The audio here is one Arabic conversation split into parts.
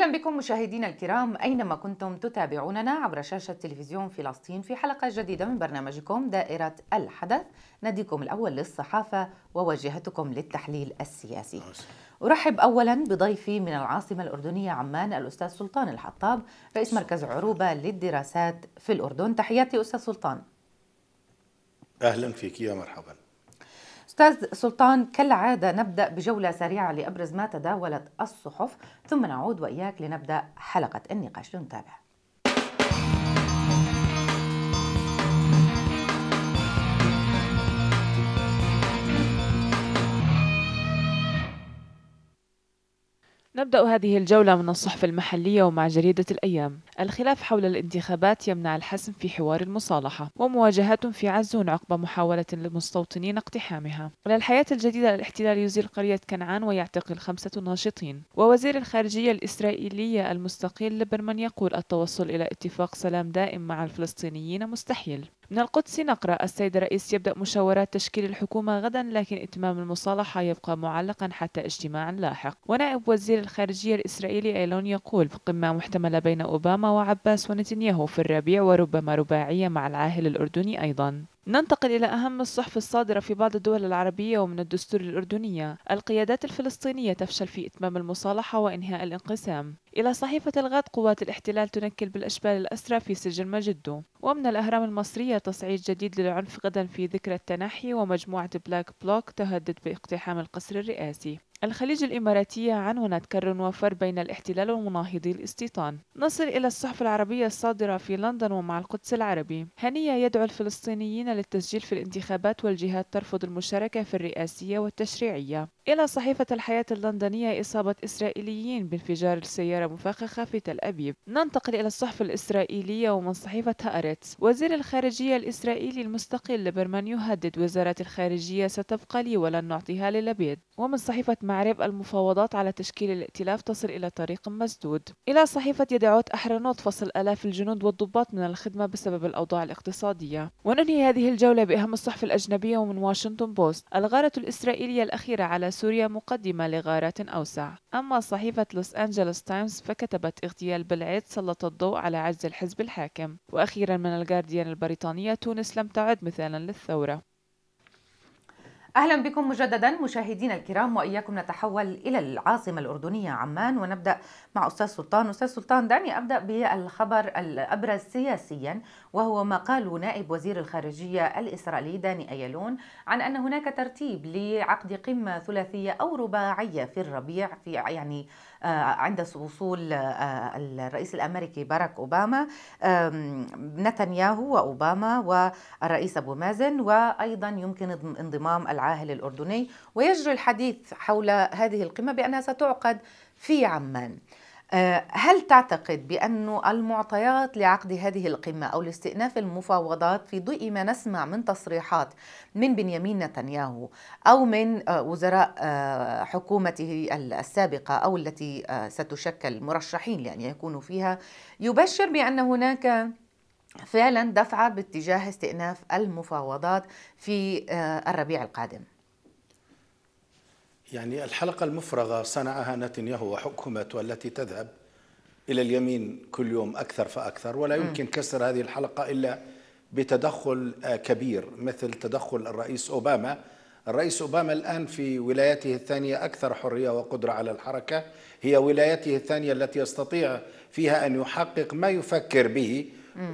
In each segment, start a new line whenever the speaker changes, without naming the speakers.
أهلا بكم مشاهدينا الكرام أينما كنتم تتابعوننا عبر شاشة تلفزيون فلسطين في حلقة جديدة من برنامجكم دائرة الحدث نديكم الأول للصحافة وواجهتكم للتحليل السياسي أرحب أولا بضيفي من العاصمة الأردنية عمان الأستاذ سلطان الحطاب رئيس مركز عروبة للدراسات في الأردن تحياتي أستاذ سلطان
أهلا فيك يا مرحبا
أستاذ سلطان كالعادة نبدأ بجولة سريعة لأبرز ما تداولت الصحف ثم نعود وإياك لنبدأ حلقة النقاش لنتابع
نبدأ هذه الجولة من الصحف المحلية ومع جريدة الأيام الخلاف حول الانتخابات يمنع الحسم في حوار المصالحة ومواجهات في عزون عقب محاولة للمستوطنين اقتحامها الحياة الجديدة الاحتلال يزيل قرية كنعان ويعتقل خمسة ناشطين ووزير الخارجية الإسرائيلية المستقيل ليبرمان يقول التوصل إلى اتفاق سلام دائم مع الفلسطينيين مستحيل من القدس نقرأ السيد الرئيس يبدأ مشاورات تشكيل الحكومة غدا لكن إتمام المصالحة يبقى معلقا حتى اجتماع لاحق ونائب وزير الخارجية الإسرائيلي أيلون يقول قمة محتملة بين أوباما وعباس ونتنياهو في الربيع وربما رباعية مع العاهل الأردني أيضا ننتقل إلى أهم الصحف الصادرة في بعض الدول العربية ومن الدستور الأردنية القيادات الفلسطينية تفشل في إتمام المصالحة وإنهاء الانقسام إلى صحيفة الغد قوات الاحتلال تنكل بالأشبال الأسرى في سجن مجدو ومن الأهرام المصرية تصعيد جديد للعنف غدا في ذكرى التنحي ومجموعة بلاك بلوك تهدد باقتحام القصر الرئاسي الخليج الإماراتية عنونت وفر بين الاحتلال ومناهضي الاستيطان نصل إلى الصحف العربية الصادرة في لندن ومع القدس العربي هنية يدعو الفلسطينيين للتسجيل في الانتخابات والجهات ترفض المشاركة في الرئاسية والتشريعية إلى صحيفة الحياة اللندنية إصابة إسرائيليين بانفجار السيارة مفخخة في تل أبيب ننتقل إلى الصحف الإسرائيلية ومن صحيفة هأرتس وزير الخارجية الإسرائيلي المستقل ليبرمان يهدد وزارة الخارجية ستبقى لي ولن نعطيها للبيد ومن صحيفة معرب المفاوضات على تشكيل الائتلاف تصل إلى طريق مسدود إلى صحيفة يدعوت أحرنوت فصل آلاف الجنود والضباط من الخدمة بسبب الأوضاع الاقتصادية وننهي هذه الجولة بأهم الصحف الأجنبية ومن واشنطن بوست الغارة الإسرائيلية الأخيرة على سوريا مقدمة لغارات أوسع أما صحيفة لوس أنجلوس تايمز فكتبت اغتيال بلعيد سلط الضوء على عجز الحزب الحاكم وأخيرا من الجارديان البريطانية تونس لم تعد مثالا للثورة
اهلا بكم مجددا مشاهدينا الكرام واياكم نتحول الى العاصمه الاردنيه عمان ونبدا مع استاذ سلطان استاذ سلطان دعني ابدا بالخبر الابرز سياسيا وهو ما قاله نائب وزير الخارجيه الاسرائيلي داني ايلون عن ان هناك ترتيب لعقد قمه ثلاثيه او رباعيه في الربيع في يعني آه، عند وصول آه، الرئيس الامريكي باراك اوباما نتنياهو واوباما والرئيس ابو مازن وايضا يمكن انضمام العاهل الاردني ويجري الحديث حول هذه القمه بانها ستعقد في عمان آه، هل تعتقد بأن المعطيات لعقد هذه القمة أو لاستئناف المفاوضات في ضوء ما نسمع من تصريحات من بنيامين نتنياهو أو من آه، وزراء آه، حكومته السابقة أو التي ستشكل مرشحين لأن يكونوا فيها يبشر بأن هناك فعلا دفعة باتجاه استئناف المفاوضات في الربيع القادم
يعني الحلقة المفرغة صنعها نتنياهو وحكومته التي تذهب إلى اليمين كل يوم أكثر فأكثر ولا يمكن كسر هذه الحلقة إلا بتدخل آه، كبير مثل تدخل الرئيس أوباما الرئيس أوباما الآن في ولايته الثانية أكثر حرية وقدرة على الحركة هي ولايته الثانية التي يستطيع فيها أن يحقق ما يفكر به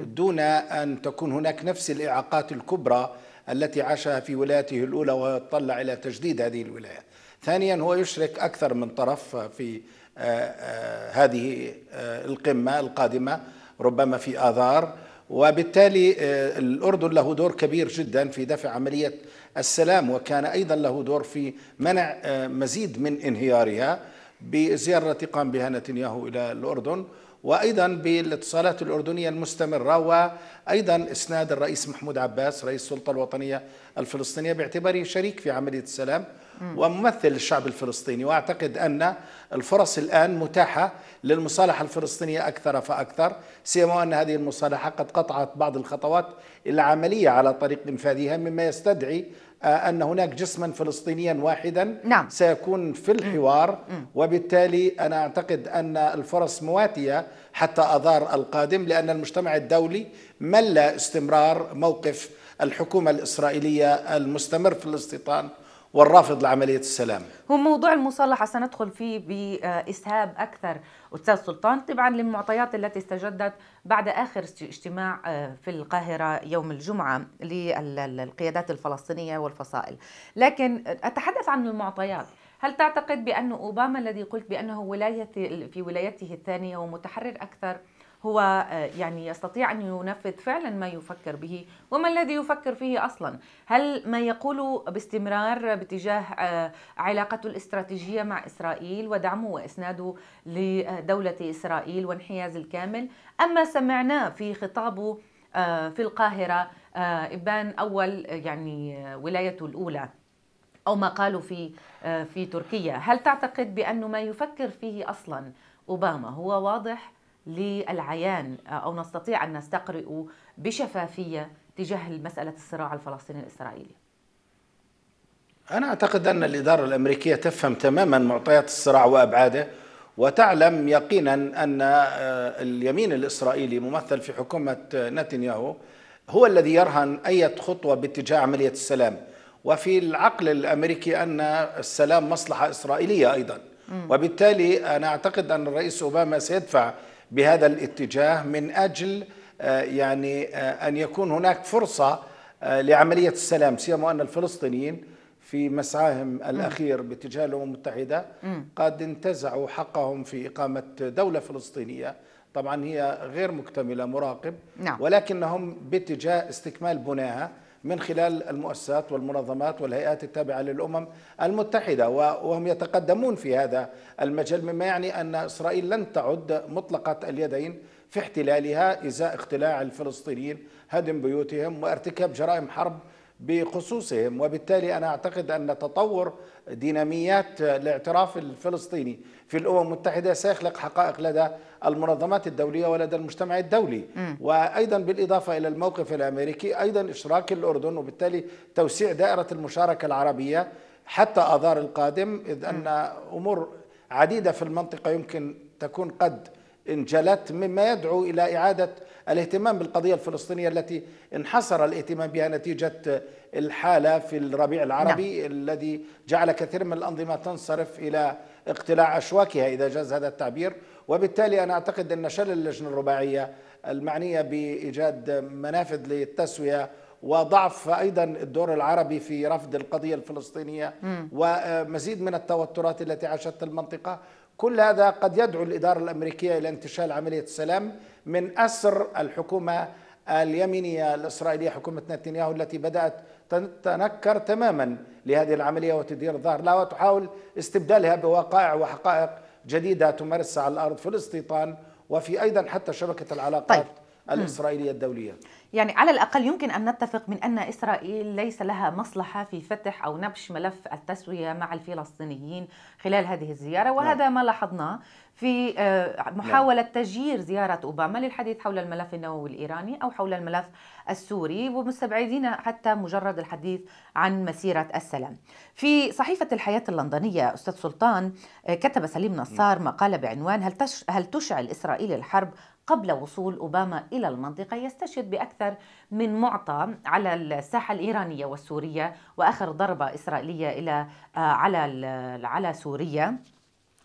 دون أن تكون هناك نفس الإعاقات الكبرى التي عاشها في ولايته الأولى ويطلع إلى تجديد هذه الولاية ثانيا هو يشرك أكثر من طرف في آه، آه، هذه آه، القمة القادمة ربما في آذار وبالتالي الأردن له دور كبير جدا في دفع عملية السلام وكان أيضا له دور في منع مزيد من انهيارها بزيارة قام بها نتنياهو إلى الأردن وايضا بالاتصالات الاردنيه المستمره وايضا اسناد الرئيس محمود عباس رئيس السلطه الوطنيه الفلسطينيه باعتباره شريك في عمليه السلام وممثل الشعب الفلسطيني واعتقد ان الفرص الان متاحه للمصالحه الفلسطينيه اكثر فاكثر سيما ان هذه المصالحه قد قطعت بعض الخطوات العمليه على طريق انفاذها مما يستدعي آه، أن هناك جسما فلسطينيا واحدا نعم. سيكون في الحوار وبالتالي أنا أعتقد أن الفرص مواتية حتى أذار القادم لأن المجتمع الدولي مل استمرار موقف الحكومة الإسرائيلية المستمر في الاستيطان والرافض لعملية السلام
هو موضوع المصالحة سندخل فيه بإسهاب أكثر أستاذ سلطان طبعا للمعطيات التي استجدت بعد آخر اجتماع آه، في القاهرة يوم الجمعة للقيادات الفلسطينية والفصائل لكن أتحدث عن المعطيات هل تعتقد بأن أوباما الذي قلت بأنه ولاية في ولايته الثانية ومتحرر أكثر هو آه، يعني يستطيع أن ينفذ فعلا ما يفكر به وما الذي يفكر فيه أصلا هل ما يقول باستمرار باتجاه آه، علاقته الاستراتيجية مع إسرائيل ودعمه وإسناده لدولة إسرائيل وانحياز الكامل أما سمعناه في خطابه آه، في القاهرة إبان أول يعني ولايته الأولى أو ما قالوا في في تركيا هل تعتقد بان ما يفكر فيه أصلا أوباما هو واضح للعيان آه، أو نستطيع أن نستقرئ بشفافية تجاه مسألة الصراع الفلسطيني الإسرائيلي
أنا أعتقد أن الإدارة الأمريكية تفهم تماما معطيات الصراع وأبعاده وتعلم يقينا أن آه، اليمين الإسرائيلي ممثل في حكومة آه، نتنياهو هو الذي يرهن أي خطوة باتجاه عملية السلام وفي العقل الأمريكي أن السلام مصلحة إسرائيلية أيضا وبالتالي أنا أعتقد أن الرئيس أوباما سيدفع بهذا الاتجاه من اجل آه، يعني آه، ان يكون هناك فرصه آه، لعمليه السلام سيما ان الفلسطينيين في مسعاهم الاخير باتجاه الامم المتحده قد انتزعوا حقهم في اقامه دوله فلسطينيه طبعا هي غير مكتمله مراقب نعم. ولكنهم باتجاه استكمال بناها من خلال المؤسسات والمنظمات والهيئات التابعة للأمم المتحدة وهم يتقدمون في هذا المجال مما يعني أن إسرائيل لن تعد مطلقة اليدين في احتلالها إزاء اختلاع الفلسطينيين هدم بيوتهم وارتكاب جرائم حرب بخصوصهم وبالتالي أنا أعتقد أن تطور ديناميات الاعتراف الفلسطيني في الامم المتحده سيخلق حقائق لدى المنظمات الدوليه ولدى المجتمع الدولي م. وايضا بالاضافه الى الموقف الامريكي ايضا اشراك الاردن وبالتالي توسيع دائره المشاركه العربيه حتى اذار القادم اذ ان امور عديده في المنطقه يمكن تكون قد انجلت مما يدعو إلى إعادة الاهتمام بالقضية الفلسطينية التي انحصر الاهتمام بها نتيجة الحالة في الربيع العربي نعم. الذي جعل كثير من الأنظمة تنصرف إلى اقتلاع أشواكها إذا جاز هذا التعبير وبالتالي أنا أعتقد أن شل اللجنة الرباعية المعنية بإيجاد منافذ للتسوية وضعف ايضا الدور العربي في رفض القضيه الفلسطينيه م. ومزيد من التوترات التي عاشت المنطقه كل هذا قد يدعو الإدارة الأمريكية إلى انتشال عملية السلام من أسر الحكومة اليمينية الإسرائيلية حكومة نتنياهو التي بدأت تنكر تماما لهذه العملية وتدير الظهر لها وتحاول استبدالها بوقائع وحقائق جديدة تمارسها على الأرض في الاستيطان وفي أيضا حتى شبكة العلاقات طيب. الإسرائيلية الدولية
يعني على الأقل يمكن أن نتفق من أن إسرائيل ليس لها مصلحة في فتح أو نبش ملف التسوية مع الفلسطينيين خلال هذه الزيارة نعم. وهذا ما لاحظناه في آه، نعم. محاولة نعم. تجيير زيارة أوباما للحديث حول الملف النووي الإيراني أو حول الملف السوري ومستبعدين حتى مجرد الحديث عن مسيرة السلام في صحيفة الحياة اللندنية أستاذ سلطان آه، كتب سليم نصار نعم. مقالة بعنوان هل, هل تشعل إسرائيل الحرب قبل وصول أوباما إلى المنطقة يستشهد بأكثر من معطى على الساحة الإيرانية والسورية وآخر ضربة إسرائيلية إلى آه، على على سوريا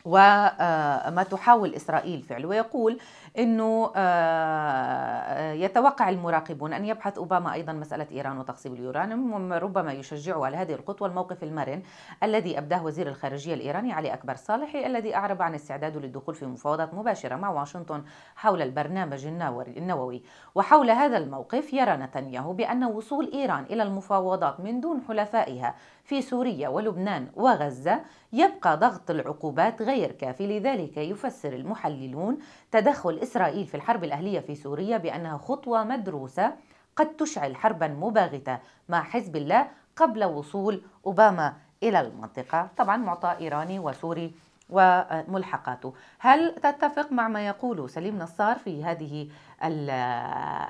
وما آه، تحاول إسرائيل فعله ويقول أنه آه، يتوقع المراقبون أن يبحث أوباما أيضا مسألة إيران وتخصيب اليورانيوم ربما يشجع على هذه الخطوة الموقف المرن الذي أبداه وزير الخارجية الإيراني علي أكبر صالحي الذي أعرب عن استعداده للدخول في مفاوضات مباشرة مع واشنطن حول البرنامج النووي وحول هذا الموقف يرى نتنياهو بأن وصول إيران إلى المفاوضات من دون حلفائها في سوريا ولبنان وغزة يبقى ضغط العقوبات غير كافي لذلك يفسر المحللون تدخل إسرائيل في الحرب الأهلية في سوريا بأنها خطوة مدروسة قد تشعل حربا مباغتة مع حزب الله قبل وصول أوباما إلى المنطقة طبعا معطى إيراني وسوري وملحقاته هل تتفق مع ما يقوله سليم نصار في هذه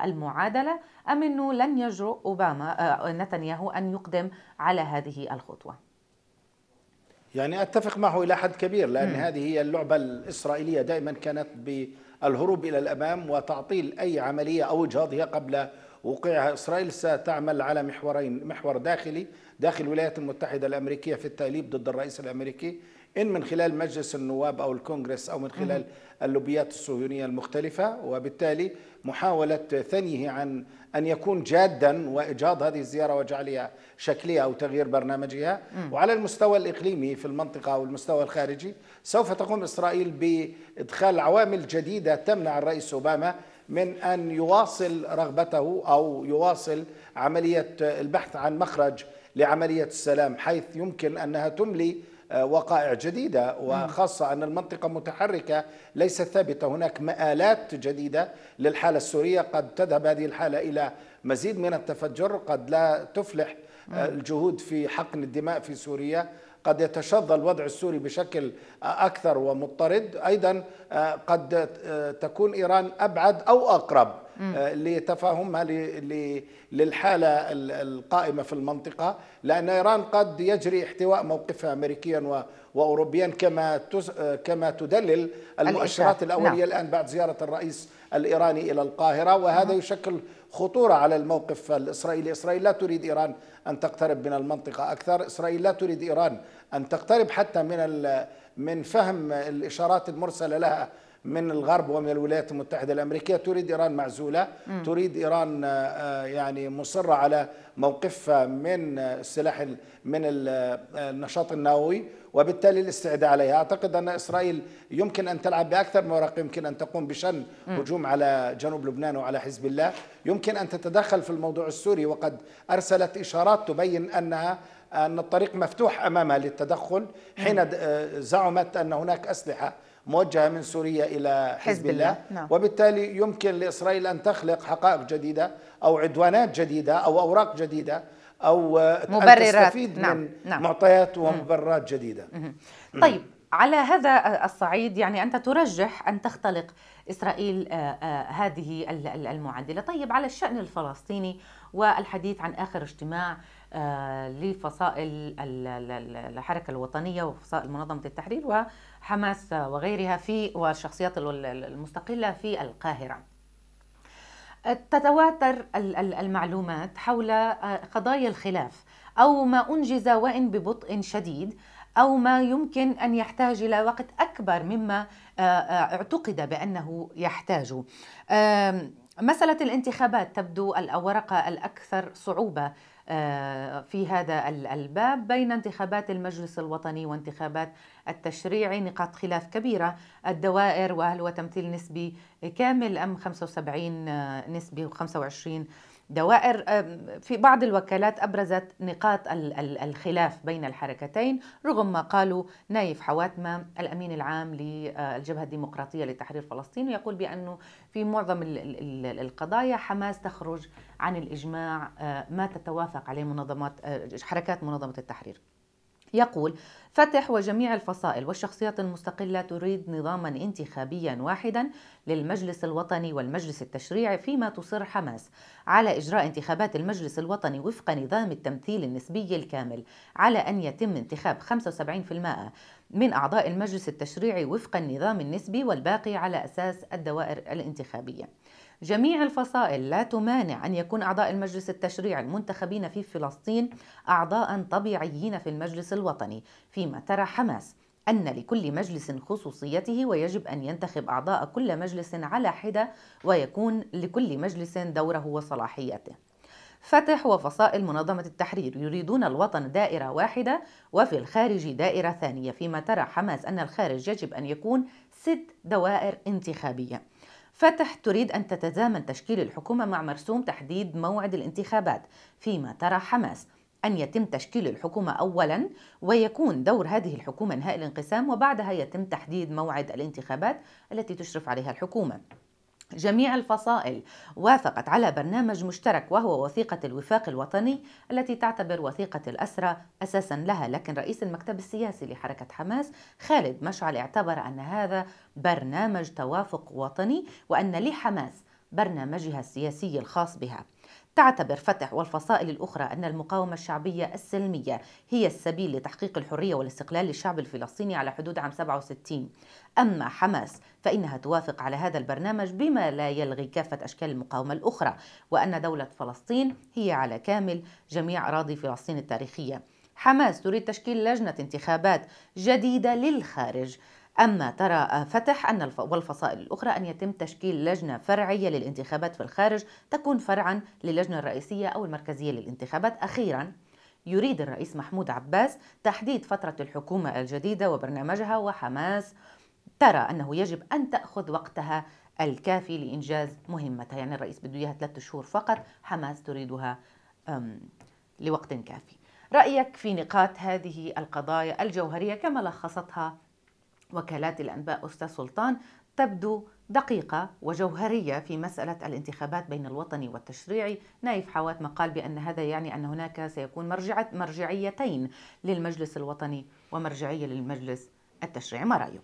المعادلة أم أنه لن يجرؤ أوباما آه، نتنياهو أن يقدم على هذه الخطوة
يعني أتفق معه إلى حد كبير لأن م. هذه هي اللعبة الإسرائيلية دائما كانت بالهروب إلى الأمام وتعطيل أي عملية أو إجهاضها قبل وقعها إسرائيل ستعمل على محورين محور داخلي داخل الولايات المتحدة الأمريكية في التأليب ضد الرئيس الأمريكي إن من خلال مجلس النواب أو الكونغرس أو من خلال اللوبيات الصهيونية المختلفة وبالتالي محاولة ثنيه عن أن يكون جادا وإجهاض هذه الزيارة وجعلها شكلية أو تغيير برنامجها وعلى المستوى الإقليمي في المنطقة أو المستوى الخارجي سوف تقوم إسرائيل بإدخال عوامل جديدة تمنع الرئيس أوباما من أن يواصل رغبته أو يواصل عملية البحث عن مخرج لعملية السلام حيث يمكن أنها تملي آه، وقائع جديدة وخاصة أن المنطقة متحركة ليست ثابتة هناك مآلات جديدة للحالة السورية قد تذهب هذه الحالة إلى مزيد من التفجر قد لا تفلح آه، الجهود في حقن الدماء في سوريا قد يتشظى الوضع السوري بشكل أكثر ومضطرد أيضا آه، قد تكون إيران أبعد أو أقرب آه، لتفاهمها للحالة القائمة في المنطقة لأن إيران قد يجري احتواء موقفها أمريكيا وأوروبيا كما آه، كما تدلل المؤشرات الأولية نعم. الآن بعد زيارة الرئيس الإيراني إلى القاهرة وهذا يشكل خطورة على الموقف الإسرائيلي إسرائيل لا تريد إيران أن تقترب من المنطقة أكثر إسرائيل لا تريد إيران أن تقترب حتى من من فهم الإشارات المرسلة لها من الغرب ومن الولايات المتحدة الأمريكية تريد إيران معزولة مم. تريد إيران آه، آه، يعني مصرة على موقفها آه، من السلاح من النشاط النووي وبالتالي الاستعداء عليها أعتقد أن إسرائيل يمكن أن تلعب بأكثر من يمكن أن تقوم بشن هجوم على جنوب لبنان وعلى حزب الله يمكن أن تتدخل في الموضوع السوري وقد أرسلت إشارات تبين أنها أن الطريق مفتوح أمامها للتدخل حين زعمت أن هناك أسلحة موجهة من سوريا إلى حزب, حزب الله, نعم. وبالتالي يمكن لإسرائيل أن تخلق حقائق جديدة أو عدوانات جديدة أو أوراق جديدة أو آه، مبررات أن تستفيد نعم. من نعم. نعم. معطيات ومبررات جديدة
طيب
على هذا الصعيد يعني أنت ترجح أن تختلق إسرائيل آه، آه، هذه المعادلة طيب على الشأن الفلسطيني والحديث عن آخر اجتماع آه، لفصائل الحركة الوطنية وفصائل منظمة التحرير وحماس وغيرها في والشخصيات المستقلة في القاهرة تتواتر المعلومات حول آه، قضايا الخلاف أو ما أنجز وإن ببطء شديد أو ما يمكن أن يحتاج إلى وقت أكبر مما آه، اعتقد بأنه يحتاج مسألة الانتخابات تبدو الورقة الأكثر صعوبة آه، في هذا الباب بين انتخابات المجلس الوطني وانتخابات التشريعي نقاط خلاف كبيرة الدوائر وهل هو تمثيل نسبي كامل أم 75 آه، نسبي و25 دوائر في بعض الوكالات أبرزت نقاط الخلاف بين الحركتين رغم ما قالوا نايف حواتمة الأمين العام للجبهة آه، الديمقراطية لتحرير فلسطين يقول بأنه في معظم القضايا حماس تخرج عن الإجماع آه، ما تتوافق عليه منظمات آه، حركات منظمة التحرير يقول فتح وجميع الفصائل والشخصيات المستقلة تريد نظاما انتخابيا واحدا للمجلس الوطني والمجلس التشريعي فيما تصر حماس على إجراء انتخابات المجلس الوطني وفق نظام التمثيل النسبي الكامل على أن يتم انتخاب 75% من أعضاء المجلس التشريعي وفق النظام النسبي والباقي على أساس الدوائر الانتخابية جميع الفصائل لا تمانع أن يكون أعضاء المجلس التشريعي المنتخبين في فلسطين أعضاء طبيعيين في المجلس الوطني فيما ترى حماس أن لكل مجلس خصوصيته ويجب أن ينتخب أعضاء كل مجلس على حدة ويكون لكل مجلس دوره وصلاحيته فتح وفصائل منظمة التحرير يريدون الوطن دائرة واحدة وفي الخارج دائرة ثانية فيما ترى حماس أن الخارج يجب أن يكون ست دوائر انتخابية فتح تريد أن تتزامن تشكيل الحكومة مع مرسوم تحديد موعد الانتخابات فيما ترى حماس أن يتم تشكيل الحكومة أولا ويكون دور هذه الحكومة إنهاء الانقسام وبعدها يتم تحديد موعد الانتخابات التي تشرف عليها الحكومة جميع الفصائل وافقت على برنامج مشترك وهو وثيقة الوفاق الوطني التي تعتبر وثيقة الأسرة أساسا لها لكن رئيس المكتب السياسي لحركة حماس خالد مشعل اعتبر أن هذا برنامج توافق وطني وأن لحماس برنامجها السياسي الخاص بها تعتبر فتح والفصائل الأخرى أن المقاومة الشعبية السلمية هي السبيل لتحقيق الحرية والاستقلال للشعب الفلسطيني على حدود عام 67 أما حماس فإنها توافق على هذا البرنامج بما لا يلغي كافة أشكال المقاومة الأخرى وأن دولة فلسطين هي على كامل جميع أراضي فلسطين التاريخية حماس تريد تشكيل لجنة انتخابات جديدة للخارج أما ترى فتح أن الف... والفصائل الأخرى أن يتم تشكيل لجنة فرعية للانتخابات في الخارج تكون فرعا للجنة الرئيسية أو المركزية للانتخابات أخيرا يريد الرئيس محمود عباس تحديد فترة الحكومة الجديدة وبرنامجها وحماس ترى أنه يجب أن تأخذ وقتها الكافي لإنجاز مهمتها يعني الرئيس بده إياها ثلاثة شهور فقط حماس تريدها لوقت كافي رأيك في نقاط هذه القضايا الجوهرية كما لخصتها وكالات الأنباء أستاذ سلطان تبدو دقيقة وجوهرية في مسألة الانتخابات بين الوطني والتشريعي نايف حوات ما قال بأن هذا يعني أن هناك سيكون مرجعة مرجعيتين للمجلس الوطني ومرجعية للمجلس التشريعي ما رأيك؟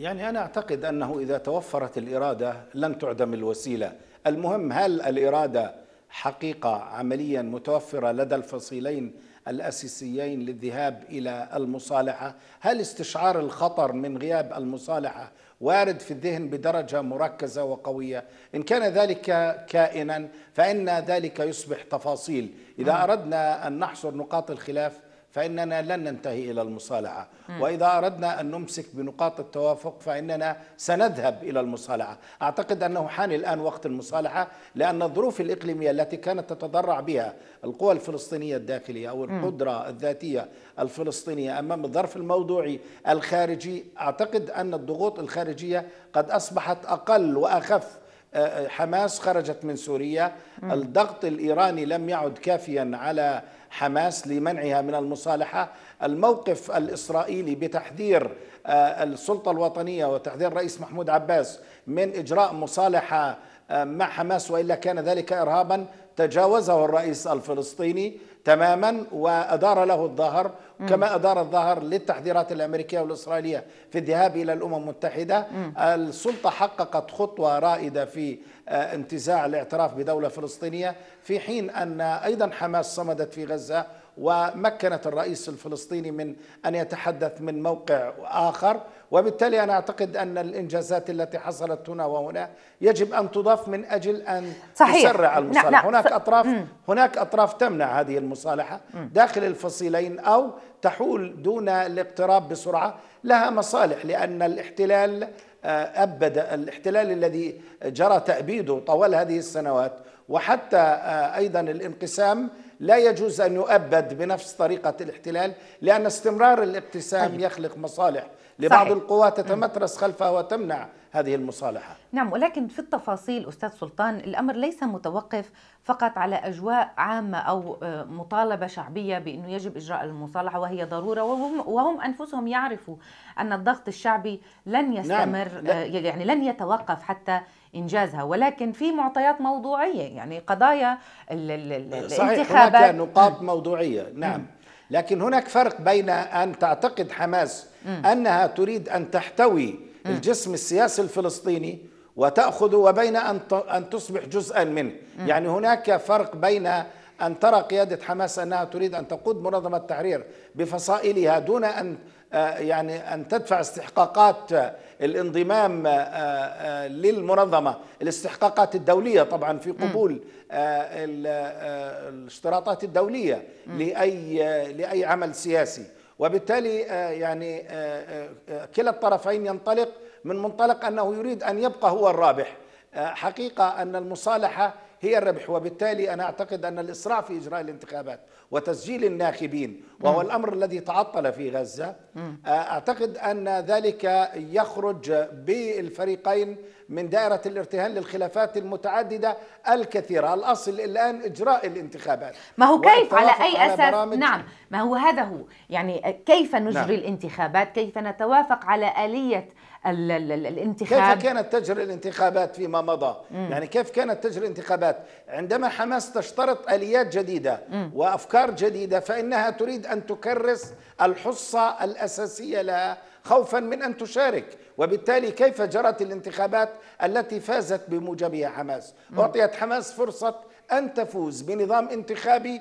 يعني أنا أعتقد أنه إذا توفرت الإرادة لن تعدم الوسيلة المهم هل الإرادة حقيقة عمليا متوفرة لدى الفصيلين الأساسيين للذهاب إلى المصالحة هل استشعار الخطر من غياب المصالحة وارد في الذهن بدرجة مركزة وقوية إن كان ذلك كائنا فإن ذلك يصبح تفاصيل إذا نعم. أردنا أن نحصر نقاط الخلاف فإننا لن ننتهي إلى المصالحة وإذا أردنا أن نمسك بنقاط التوافق فإننا سنذهب إلى المصالحة أعتقد أنه حان الآن وقت المصالحة لأن الظروف الإقليمية التي كانت تتضرع بها القوى الفلسطينية الداخلية أو القدرة الذاتية الفلسطينية أمام الظرف الموضوعي الخارجي أعتقد أن الضغوط الخارجية قد أصبحت أقل وأخف آه، آه، حماس خرجت من سوريا الضغط الإيراني لم يعد كافيا على حماس لمنعها من المصالحة الموقف الإسرائيلي بتحذير آه، السلطة الوطنية وتحذير الرئيس محمود عباس من إجراء مصالحة آه، مع حماس وإلا كان ذلك إرهابا تجاوزه الرئيس الفلسطيني تماما وأدار له الظهر كما أدار الظهر للتحذيرات الأمريكية والإسرائيلية في الذهاب إلى الأمم المتحدة السلطة حققت خطوة رائدة في آه، انتزاع الاعتراف بدولة فلسطينية في حين أن أيضا حماس صمدت في غزة ومكنت الرئيس الفلسطيني من أن يتحدث من موقع آخر وبالتالي أنا أعتقد أن الإنجازات التي حصلت هنا وهنا يجب أن تضاف من أجل أن صحيح. تسرع نعم، نعم. المصالحة نعم. هناك أطراف هناك أطراف تمنع هذه المصالحة داخل الفصيلين أو تحول دون الاقتراب بسرعة لها مصالح لأن الاحتلال آه، أبد الاحتلال الذي جرى تأبيده طوال هذه السنوات وحتى آه، أيضا الانقسام لا يجوز أن يؤبد بنفس طريقة الاحتلال لأن استمرار الاقتسام طيب. يخلق مصالح لبعض صحيح. القوى تتمترس خلفها وتمنع هذه المصالحة
نعم ولكن في التفاصيل أستاذ سلطان الأمر ليس متوقف فقط على أجواء عامة أو آه، مطالبة شعبية بأنه يجب إجراء المصالحة وهي ضرورة وهم, وهم أنفسهم يعرفوا أن الضغط الشعبي لن نعم، يستمر نعم. يعني لن يتوقف حتى انجازها ولكن في معطيات موضوعيه يعني قضايا
الانتخابات صحيح هناك نقاط موضوعيه نعم لكن هناك فرق بين ان تعتقد حماس انها تريد ان تحتوي الجسم السياسي الفلسطيني وتاخذ وبين ان ان تصبح جزءا منه يعني هناك فرق بين ان ترى قياده حماس انها تريد ان تقود منظمه التحرير بفصائلها دون ان آه، يعني أن تدفع استحقاقات آه، الانضمام آه، للمنظمة الاستحقاقات الدولية طبعا في قبول الاشتراطات الدولية لأي, لأي عمل سياسي وبالتالي يعني كلا الطرفين ينطلق من منطلق أنه يريد أن يبقى هو الرابح حقيقة أن المصالحة هي الربح وبالتالي أنا أعتقد أن الإسراع في إجراء الانتخابات وتسجيل الناخبين وهو الأمر الذي تعطل في غزة آه، أعتقد أن ذلك يخرج بالفريقين من دائرة الارتهان للخلافات المتعددة الكثيرة الأصل الآن إجراء الانتخابات ما هو كيف على أي على أساس نعم ما هو هذا هو يعني كيف
نجري نعم. الانتخابات كيف نتوافق على آلية ال ال الانتخاب كيف
كانت تجري الانتخابات فيما مضى مم. يعني كيف كانت تجري الانتخابات عندما حماس تشترط اليات جديده مم. وافكار جديده فانها تريد ان تكرس الحصه الاساسيه لها خوفا من ان تشارك وبالتالي كيف جرت الانتخابات التي فازت بموجبها حماس اعطيت حماس فرصه ان تفوز بنظام انتخابي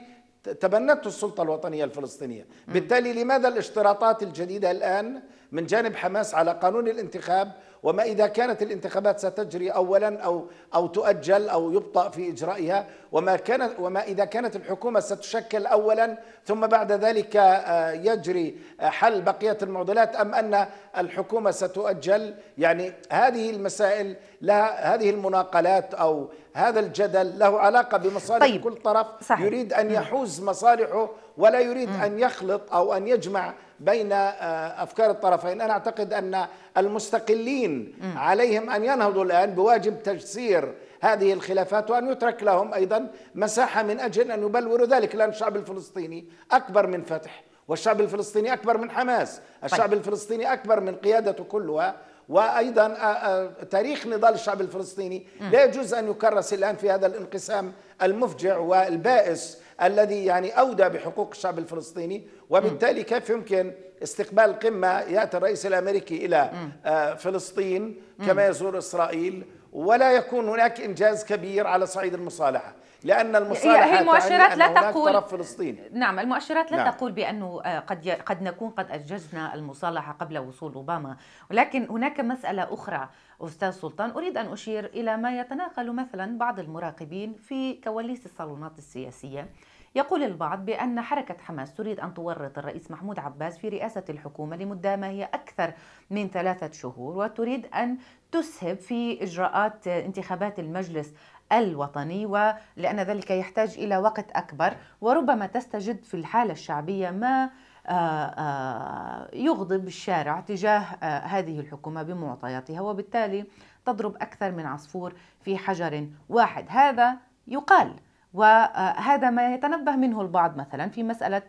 تبنته السلطة الوطنية الفلسطينية بالتالي لماذا الاشتراطات الجديدة الآن من جانب حماس على قانون الانتخاب وما إذا كانت الانتخابات ستجري أولا أو أو تؤجل أو يبطأ في إجرائها وما كانت وما إذا كانت الحكومة ستشكل أولا ثم بعد ذلك آه، يجري آه، حل بقية المعضلات أم أن الحكومة ستؤجل يعني هذه المسائل لها هذه المناقلات أو هذا الجدل له علاقة بمصالح طيب. كل طرف صحيح. يريد أن يحوز مصالحه ولا يريد م. أن يخلط أو أن يجمع بين آه، أفكار الطرفين أنا أعتقد أن المستقلين م. عليهم أن ينهضوا الآن بواجب تجسير هذه الخلافات وأن يترك لهم أيضا مساحة من أجل أن يبلوروا ذلك لأن الشعب الفلسطيني أكبر من فتح والشعب الفلسطيني أكبر من حماس الشعب طيب. الفلسطيني أكبر من قيادته كلها وايضا آه، آه، تاريخ نضال الشعب الفلسطيني لا يجوز ان يكرس الان في هذا الانقسام المفجع والبائس الذي يعني أودى بحقوق الشعب الفلسطيني وبالتالي كيف يمكن استقبال قمة يأتي الرئيس الأمريكي إلى آه، فلسطين كما يزور إسرائيل ولا يكون هناك إنجاز كبير على صعيد المصالحة لأن المصالحة هي المؤشرات لا تقول طرف فلسطين
نعم المؤشرات لا نعم. تقول بأنه آه، قد ي... قد نكون قد أججنا المصالحة قبل وصول أوباما ولكن هناك مسألة أخرى أستاذ سلطان أريد أن أشير إلى ما يتناقل مثلا بعض المراقبين في كواليس الصالونات السياسية يقول البعض بأن حركة حماس تريد أن تورط الرئيس محمود عباس في رئاسة الحكومة لمدة ما هي أكثر من ثلاثة شهور وتريد أن تسهب في إجراءات انتخابات المجلس الوطني ولأن ذلك يحتاج إلى وقت أكبر وربما تستجد في الحالة الشعبية ما آه، آه، يغضب الشارع تجاه آه، هذه الحكومة بمعطياتها وبالتالي تضرب أكثر من عصفور في حجر واحد هذا يقال وهذا ما يتنبه منه البعض مثلا في مسألة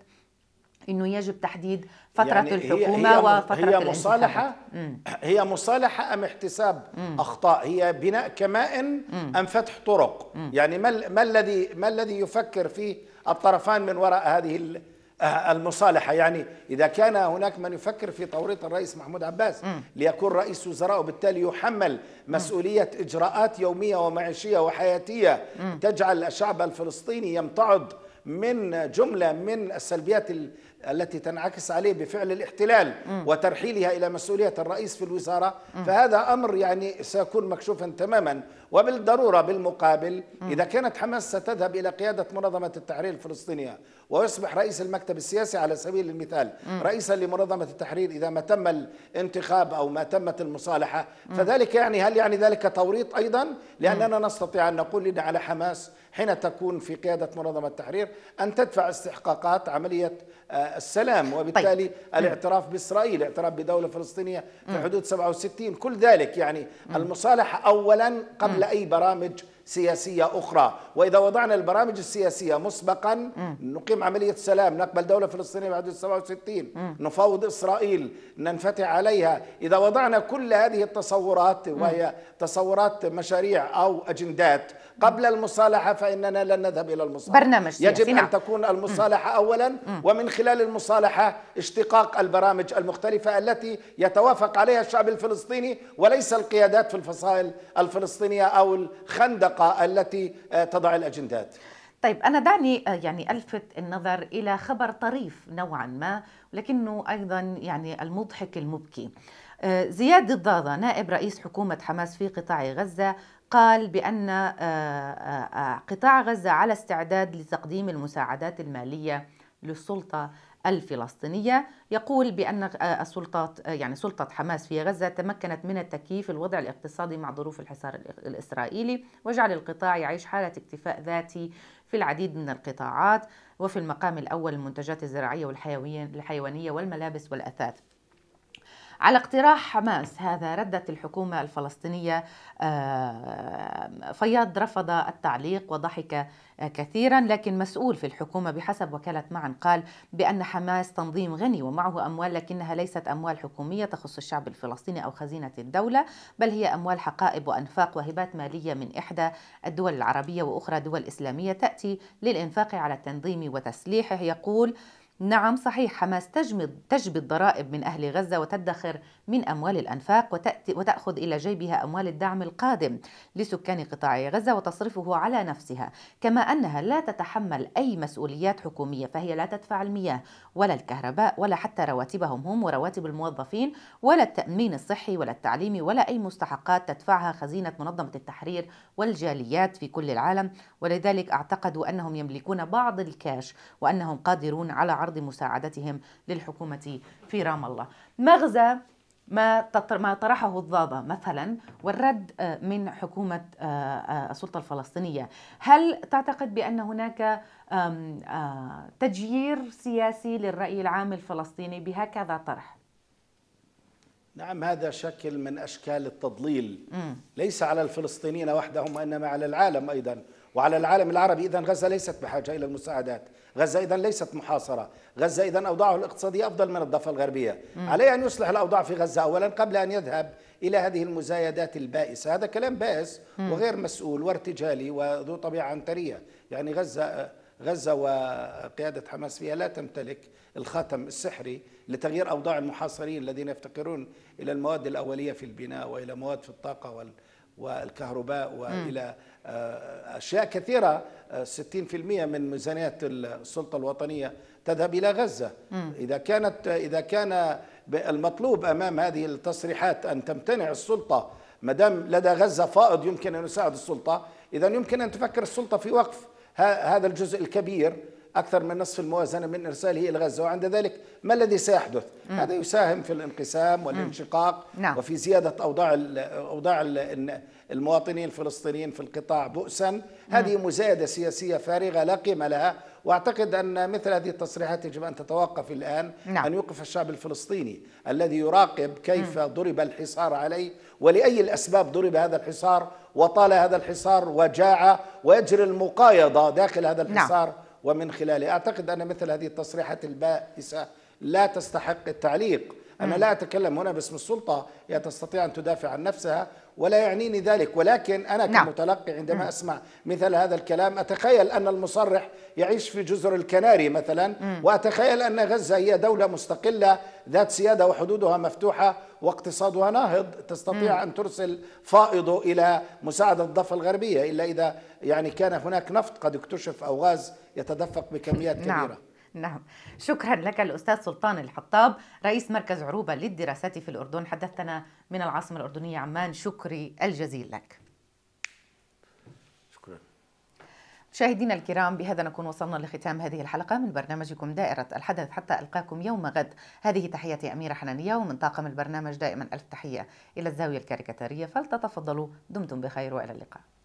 انه يجب تحديد فتره يعني الحكومه هي وفتره هي مصالحه
هي مصالحه ام احتساب مم. اخطاء هي بناء كمائن ام فتح طرق مم. يعني ما ما الذي ما الذي يفكر فيه الطرفان من وراء هذه آه، المصالحه يعني اذا كان هناك من يفكر في توريط الرئيس محمود عباس م. ليكون رئيس وزراء وبالتالي يحمل مسؤوليه اجراءات يوميه ومعيشيه وحياتيه م. تجعل الشعب الفلسطيني يمتعض من جمله من السلبيات التي تنعكس عليه بفعل الاحتلال م. وترحيلها إلى مسؤولية الرئيس في الوزارة م. فهذا أمر يعني سيكون مكشوفا تماما وبالضرورة بالمقابل م. إذا كانت حماس ستذهب إلى قيادة منظمة التحرير الفلسطينية ويصبح رئيس المكتب السياسي على سبيل المثال رئيسا لمنظمة التحرير إذا ما تم الانتخاب أو ما تمت المصالحة فذلك يعني هل يعني ذلك توريط أيضا لأننا نستطيع أن نقول إن على حماس حين تكون في قيادة منظمة التحرير أن تدفع استحقاقات عملية آه، السلام طيب. وبالتالي طيب. الاعتراف بإسرائيل الاعتراف بدولة فلسطينية في حدود 67 كل ذلك يعني المصالحة أولا قبل أي برامج سياسية أخرى وإذا وضعنا البرامج السياسية مسبقا نقيم عملية سلام نقبل دولة فلسطينية بعد 67 نفاوض إسرائيل ننفتح عليها إذا وضعنا كل هذه التصورات وهي تصورات مشاريع أو أجندات قبل المصالحة فإننا لن نذهب إلى المصالحة برنامج سياسي يجب نعم. أن تكون المصالحة أولا ومن خلال المصالحة اشتقاق البرامج المختلفة التي يتوافق عليها الشعب الفلسطيني وليس القيادات في الفصائل الفلسطينية أو الخندقة التي آه، تضع الأجندات طيب أنا
دعني آه، يعني ألفت النظر إلى خبر طريف نوعا ما لكنه أيضا يعني المضحك المبكي آه، زياد الضاضة نائب رئيس حكومة حماس في قطاع غزة قال بأن آه، آه، آه، قطاع غزة على استعداد لتقديم المساعدات المالية للسلطة الفلسطينية يقول بأن السلطات يعني سلطة حماس في غزة تمكنت من التكييف الوضع الاقتصادي مع ظروف الحصار الإسرائيلي وجعل القطاع يعيش حالة اكتفاء ذاتي في العديد من القطاعات وفي المقام الأول المنتجات الزراعية والحيوانية والملابس والأثاث على اقتراح حماس هذا ردت الحكومة الفلسطينية آه، فياض رفض التعليق وضحك آه، كثيرا لكن مسؤول في الحكومة بحسب وكالة معن قال بأن حماس تنظيم غني ومعه أموال لكنها ليست أموال حكومية تخص الشعب الفلسطيني أو خزينة الدولة بل هي أموال حقائب وأنفاق وهبات مالية من إحدى الدول العربية وأخرى دول إسلامية تأتي للإنفاق على التنظيم وتسليحه يقول نعم صحيح حماس تجمد تجبي الضرائب من أهل غزة وتدخر من أموال الأنفاق وتأتي وتأخذ إلى جيبها أموال الدعم القادم لسكان قطاع غزة وتصرفه على نفسها كما أنها لا تتحمل أي مسؤوليات حكومية فهي لا تدفع المياه ولا الكهرباء ولا حتى رواتبهم هم ورواتب الموظفين ولا التأمين الصحي ولا التعليمي ولا أي مستحقات تدفعها خزينة منظمة التحرير والجاليات في كل العالم ولذلك أعتقدوا أنهم يملكون بعض الكاش وأنهم قادرون على عرض مساعدتهم للحكومة في رام الله مغزى ما ما طرحه الضابة مثلا والرد آه، من حكومة آه، آه، السلطة الفلسطينية هل تعتقد بأن هناك تجيير سياسي للرأي العام الفلسطيني بهكذا طرح؟
نعم هذا شكل من أشكال التضليل م. ليس على الفلسطينيين وحدهم وإنما على العالم أيضا وعلى العالم العربي إذا غزة ليست بحاجة إلى المساعدات غزة إذا ليست محاصرة غزة إذا أوضاعه الاقتصادية أفضل من الضفة الغربية مم. عليه أن يصلح الأوضاع في غزة أولا قبل أن يذهب إلى هذه المزايدات البائسة هذا كلام بائس مم. وغير مسؤول وارتجالي وذو طبيعة عنترية يعني غزة غزة وقيادة حماس فيها لا تمتلك الخاتم السحري لتغيير أوضاع المحاصرين الذين يفتقرون إلى المواد الأولية في البناء وإلى مواد في الطاقة والكهرباء وإلى آه، أشياء كثيرة 60% آه، من ميزانية السلطة الوطنية تذهب إلى غزة إذا كانت إذا كان المطلوب أمام هذه التصريحات أن تمتنع السلطة ما دام لدى غزة فائض يمكن أن يساعد السلطة إذا يمكن أن تفكر السلطة في وقف هذا الجزء الكبير أكثر من نصف الموازنة من إرساله إلى غزة وعند ذلك ما الذي سيحدث؟ مم. هذا يساهم في الانقسام والانشقاق نعم. وفي زيادة أوضاع ال أوضاع ال المواطنين الفلسطينيين في القطاع بؤسا هذه مزايدة سياسية فارغة لا قيمة لها واعتقد ان مثل هذه التصريحات يجب ان تتوقف الان نعم. ان يوقف الشعب الفلسطيني الذي يراقب كيف مم. ضرب الحصار عليه ولاي الاسباب ضرب هذا الحصار وطال هذا الحصار وجاع ويجري المقايضه داخل هذا نعم. الحصار نعم. ومن خلاله أعتقد أن مثل هذه التصريحات البائسة لا تستحق التعليق أنا لا أتكلم هنا باسم السلطة هي تستطيع أن تدافع عن نفسها ولا يعنيني ذلك ولكن أنا نعم. كمتلقي عندما أسمع مثل هذا الكلام أتخيل أن المصرح يعيش في جزر الكناري مثلا م. وأتخيل أن غزة هي دولة مستقلة ذات سيادة وحدودها مفتوحة واقتصادها ناهض تستطيع م. أن ترسل فائضه إلى مساعدة الضفة الغربية إلا إذا يعني كان هناك نفط قد اكتشف أو غاز يتدفق بكميات نعم. كبيرة نعم.
نعم شكرا لك الأستاذ سلطان الحطاب رئيس مركز عروبة للدراسات في الأردن حدثتنا من العاصمة الأردنية عمان شكري الجزيل لك شكرا مشاهدينا الكرام بهذا نكون وصلنا لختام هذه الحلقة من برنامجكم دائرة الحدث حتى ألقاكم يوم غد هذه تحية أميرة حنانية ومن طاقم البرنامج دائما ألف تحية إلى الزاوية الكاريكاتيرية فلتتفضلوا دمتم بخير وإلى اللقاء